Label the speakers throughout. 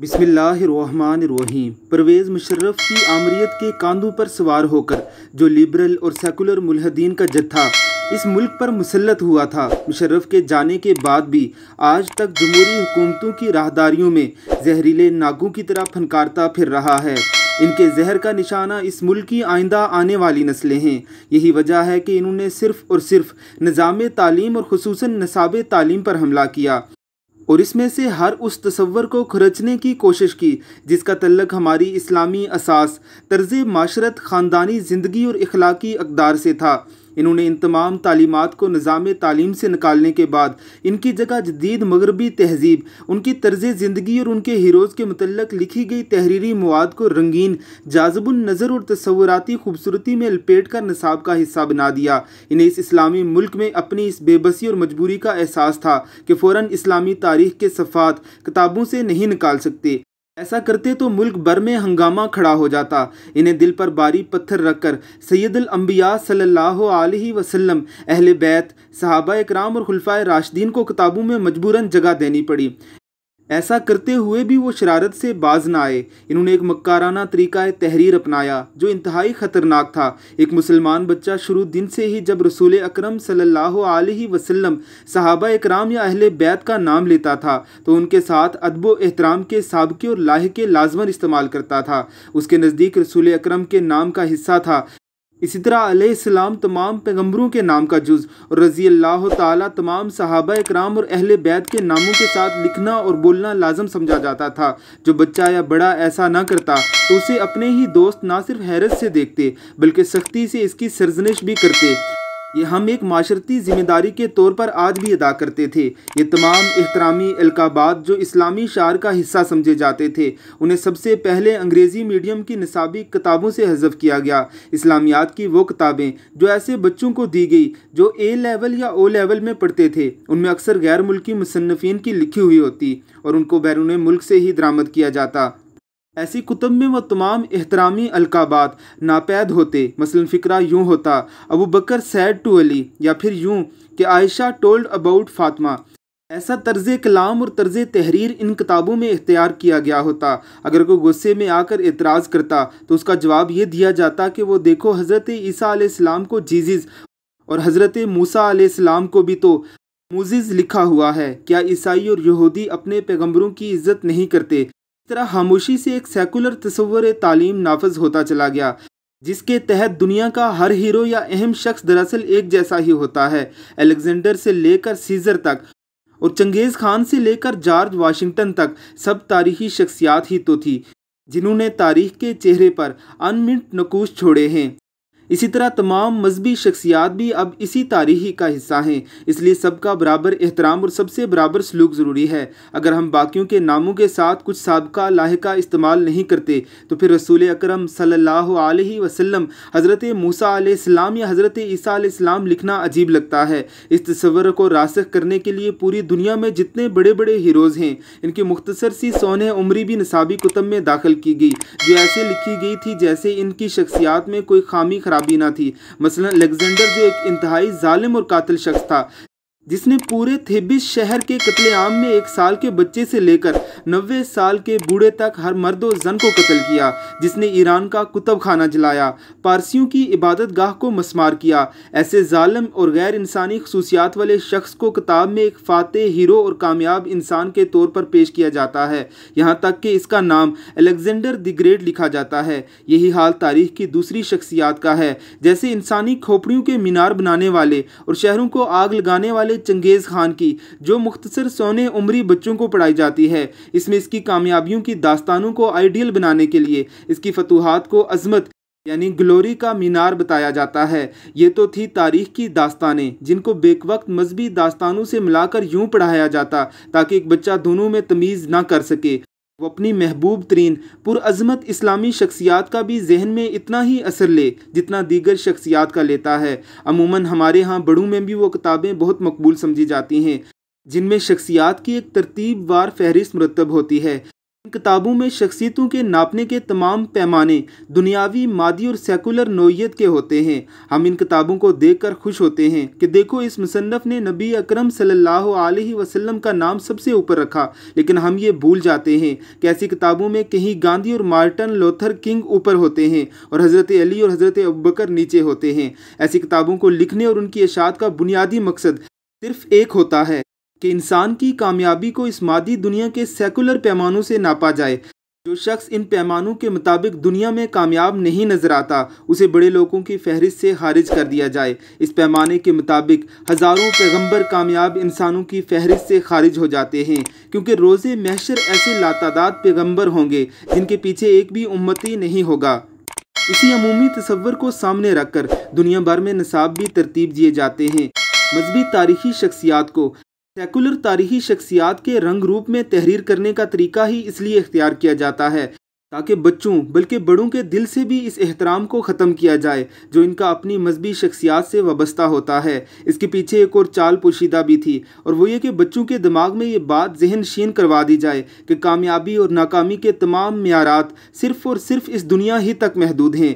Speaker 1: बिस्मिल्लाहिर्रहमानिर्रहीम परवेज़ मुशर्रफ की आमरीत के कांधों पर सवार होकर जो लिबरल और सेकुलर मुलहदीन का जत्था इस मुल्क पर मुसलत हुआ था मुशर्रफ के जाने के बाद भी आज तक जमहूरी हुकूमतों की राहदारियों में जहरीले नागों की तरह फनकारता फिर रहा है इनके जहर का निशाना इस मुल्क की आइंदा आने वाली नस्लें हैं यही वजह है कि इन्होंने सिर्फ़ और सिर्फ निज़ाम तालीम और खसूस नसाब तालीम पर हमला किया और इसमें से हर उस तस्वर को खुरचने की कोशिश की जिसका तल्लक हमारी इस्लामी असास तर्ज माशरत ख़ानदानी ज़िंदगी और अखलाकी अकदार से था इन्होंने इन तमाम तालीमत को निज़ाम तालीम से निकालने के बाद इनकी जगह जदीद मगरबी तहजीब उनकी तर्ज ज़िंदगी और उनके हीरोज़ के मतलब लिखी गई तहरीरी मवाद को रंगीन जाजबुल नज़र और तस्वराती खूबसूरती में लपेट कर नसाब का हिस्सा बना दिया इन्हें इस इस्लामी मुल्क में अपनी इस बेबसी और मजबूरी का एहसास था कि फ़ौर इस्लामी तारीख के सफ़ात किताबों से नहीं निकाल सकते ऐसा करते तो मुल्क भर में हंगामा खड़ा हो जाता इन्हें दिल पर बारी पत्थर रखकर सैदुल अम्बिया सल्लल्लाहु अलैहि वसल्लम अहल बैत सहाबा इकराम और खुलफा राशदीन को किताबों में मजबूरन जगह देनी पड़ी ऐसा करते हुए भी वो शरारत से बाज ना आए इन्होंने एक मक्काराना तरीका तहरीर अपनाया जो इंतहाई ख़तरनाक था एक मुसलमान बच्चा शुरू दिन से ही जब रसूल अक्रम सल्लल्लाहु अलैहि सहाबा इकराम या अहल बैत का नाम लेता था तो उनके साथ अदबो एहतराम के सबके और लाह के लाजमन इस्तेमाल करता था उसके नज़दीक रसूल अक्रम के नाम का हिस्सा था इसी तरह अलैहिस्सलाम तमाम पैगम्बरों के नाम का जुज़ और रज़ी अल्लाह ताली तमाम सहाबा इकराम और अहल बैत के नामों के साथ लिखना और बोलना लाजम समझा जाता था जो बच्चा या बड़ा ऐसा ना करता तो उसे अपने ही दोस्त ना सिर्फ हैरत से देखते बल्कि सख्ती से इसकी सरजनिश भी करते ये हम एक माशरती ज़िम्मेदारी के तौर पर आज भी अदा करते थे ये तमाम एहतरामी अलकाबात जो इस्लामी शार का हिस्सा समझे जाते थे उन्हें सबसे पहले अंग्रेज़ी मीडियम की निसाबी किताबों से हजफ किया गया इस्लामियात की वो किताबें जो ऐसे बच्चों को दी गई जो ए लेवल या ओ लेवल में पढ़ते थे उनमें अक्सर गैर मुल्की मुसनफिन की लिखी हुई होती और उनको बैरून मुल्क से ही दरामद किया जाता ऐसी कुतुब में वह तमाम एहतरामी अलकाबात नापैद होते मसलन फ़िक्रा यूँ होता Abu Bakr said to Ali या फिर यूँ कि आयशा टोल्ड अबाउट फातमा ऐसा तर्ज कलाम और तर्ज तहरीर इन किताबों में इख्तियार किया गया होता अगर कोई गुस्से में आकर एतराज़ करता तो उसका जवाब ये दिया जाता कि वो देखो हज़रत ईसा को जीजिज़ और हज़रत मूसा को भी तो मूजिज़ लिखा हुआ है क्या ईसाई और यहूदी अपने पैगम्बरों की इज़्ज़त नहीं करते तरह खामोशी से एक सेकुलर तस्वर तालीम नाफज होता चला गया जिसके तहत दुनिया का हर हीरो या अहम शख्स दरअसल एक जैसा ही होता है अलेक्जेंडर से लेकर सीजर तक और चंगेज़ खान से लेकर जॉर्ज वाशिंगटन तक सब तारीखी शख्सियात ही तो थी जिन्होंने तारीख के चेहरे पर अनमिट नकूश छोड़े हैं इसी तरह तमाम मजहबी शख्सियात भी अब इसी तारीखी का हिस्सा हैं इसलिए सबका बराबर एहतराम और सबसे बराबर सलूक ज़रूरी है अगर हम बाकियों के नामों के साथ कुछ सबका लाका इस्तेमाल नहीं करते तो फिर रसूल अक्रम सल्ला वसम हज़रत मूसा आलाम या हज़रत ईसा आसमाम लिखना अजीब लगता है इस तस्वर को रासख करने के लिए पूरी दुनिया में जितने बड़े बड़े हीरोज़ हैं इनकी मुख्तसर सी सोने उम्री भी नसाबी कुतब में दाखिल की गई जो ऐसे लिखी गई थी जैसे इनकी शख्सियात में कोई खामी खराब काबीना थी मसलन अलेक्जेंडर जो एक इंतहाई ालिम और कातिल शख्स था जिसने पूरे थेबिस शहर के कतलेआम में एक साल के बच्चे से लेकर नब्बे साल के बूढ़े तक हर मर्द और जन को कत्ल किया जिसने ईरान का कुतब खाना जलाया पारसियों की इबादत गाह को मसमार किया ऐसे जालम और गैर इंसानी खसूसियात वाले शख्स को किताब में एक फातह हीरो और कामयाब इंसान के तौर पर पेश किया जाता है यहाँ तक कि इसका नाम अलेक्जेंडर द ग्रेट लिखा जाता है यही हाल तारीख की दूसरी शख्सियात का है जैसे इंसानी खोपड़ियों के मीनार बनाने वाले और शहरों को आग लगाने वाले वाले चंगेज़ खान की जो मुख्तसर सोने उम्री बच्चों को पढ़ाई जाती है इसमें इसकी कामयाबियों की दास्तानों को आइडियल बनाने के लिए इसकी फतूहत को अजमत यानी ग्लोरी का मीनार बताया जाता है ये तो थी तारीख की दास्तानें जिनको बेक वक्त मजहबी दास्तानों से मिलाकर यूं पढ़ाया जाता ताकि एक बच्चा दोनों में तमीज़ ना कर सके वो अपनी महबूब तरीन पुरज़मत इस्लामी शख्सियात का भी जहन में इतना ही असर ले जितना दीगर शख्सियात का लेता है अमूमन हमारे यहाँ बड़ों में भी वो किताबें बहुत मकबूल समझी जाती हैं जिनमें शख्सियात की एक तरतीब वार फहरिस्त मरतब होती है किताबों में शख्सियतों के नापने के तमाम पैमाने दुनियावी मादी और सेकुलर नोयत के होते हैं हम इन किताबों को देख कर खुश होते हैं कि देखो इस मुसनफ़ ने नबी अक्रम सल्लल्लाहु वसल्लम का नाम सबसे ऊपर रखा लेकिन हम ये भूल जाते हैं कि ऐसी किताबों में कहीं गांधी और मार्टन लोथर किंग ऊपर होते हैं और हज़रत अली और हज़रत अबकर नीचे होते हैं ऐसी किताबों को लिखने और उनकी इशात का बुनियादी मकसद सिर्फ एक होता है कि इंसान की कामयाबी को इस मादी दुनिया के सेकुलर पैमानों से नापा जाए जो शख्स इन पैमानों के मुताबिक दुनिया में कामयाब नहीं नज़र आता उसे बड़े लोगों की फहरिस्त से खारिज कर दिया जाए इस पैमाने के मुताबिक हज़ारों पैगंबर कामयाब इंसानों की फहरिस्त से खारिज हो जाते हैं क्योंकि रोजे महशर ऐसे लातादात पैगंबर होंगे जिनके पीछे एक भी उम्मती नहीं होगा इसी अमूमी तस्वर को सामने रख कर दुनिया भर में नसाब भी तरतीब दिए जाते हैं मजहबी तारीखी शख्सियात को सेकुलर तारीखी शख्सियात के रंग रूप में तहरीर करने का तरीका ही इसलिए इख्तियार किया जाता है ताकि बच्चों बल्कि बड़ों के दिल से भी इस एहतराम को ख़त्म किया जाए जो इनका अपनी मजहबी शख्सियात से वाबस्ता होता है इसके पीछे एक और चाल पोशीदा भी थी और वो ये कि बच्चों के दिमाग में ये बात जहन शीन करवा दी जाए कि कामयाबी और नाकामी के तमाम मीरात सिर्फ़ और सिर्फ इस दुनिया ही तक महदूद हैं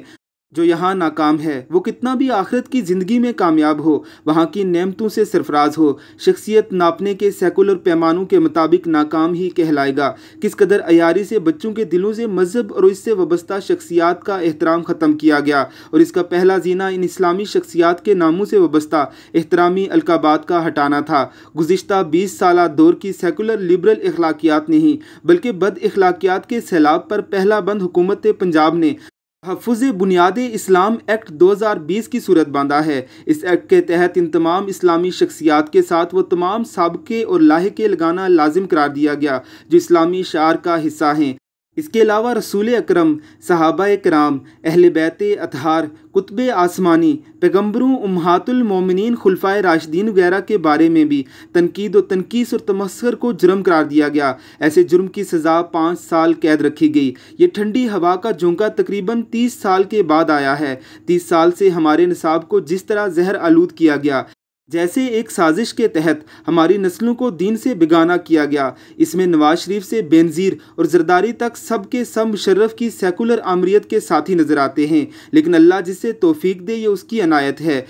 Speaker 1: जो यहाँ नाकाम है वो कितना भी आखिरत की ज़िंदगी में कामयाब हो वहाँ की नेमतों से सरफराज हो शख्सियत नापने के सेकुलर पैमानों के मुताबिक नाकाम ही कहलाएगा किस कदर अयारी से बच्चों के दिलों से मजहब और इससे वबस्ता शख्सियात का एहतराम ख़त्म किया गया और इसका पहला जीना इन इस्लामी शख्सियात के नामों से वबस्ता एहतरामी अलकाबाद का हटाना था गुज्त बीस साल दौर की सेकुलर लिबरल अखलाकियात नहीं बल्कि बद अखलाकियात के सैलाब पर पहला बंद हुकूमत पंजाब ने तहफ़ बुनियादी इस्लाम एक्ट 2020 की सूरत बांधा है इस एक्ट के तहत इन तमाम इस्लामी शख्सियात के साथ वो तमाम सबके और के लगाना लाजिम करार दिया गया जो इस्लामी शार का हिस्सा हैं इसके अलावा रसूल अक्रम सहाबा कराम अहल बैत अतहार कुतब आसमानी पैगम्बरों उमहातुलमोमिन खुलफा राशदीन वगैरह के बारे में भी तनकीद व तनकीस और तमस्कर को जुर्म करार दिया गया ऐसे जुर्म की सज़ा पाँच साल कैद रखी गई ये ठंडी हवा का झोंका तकरीबन तीस साल के बाद आया है तीस साल से हमारे नसाब को जिस तरह जहर आलूद किया गया जैसे एक साजिश के तहत हमारी नस्लों को दीन से बिगाना किया गया इसमें नवाज शरीफ से बेनज़ीर और जरदारी तक सब के सब मुशर्रफ की सेकुलर आमरीत के साथी नज़र आते हैं लेकिन अल्लाह जिसे तोफीक दे ये उसकी अनायत है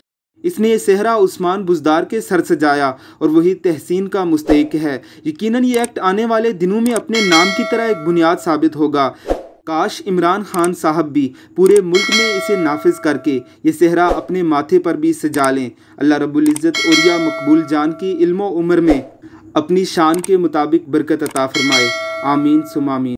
Speaker 1: इसने सहरा उस्मान बुजदार के सर सजाया और वही तहसीन का मुस्तक है यकीनन ये एक्ट आने वाले दिनों में अपने नाम की तरह एक बुनियाद साबित होगा काश इमरान खान साहब भी पूरे मुल्क में इसे नाफिज करके ये सेहरा अपने माथे पर भी सजा लें अल्लाह रबुल्ज़त और या मकबूल जान की इल्म उम्र में अपनी शान के मुताबिक बरकत अता फरमाए आमीन सुमामीन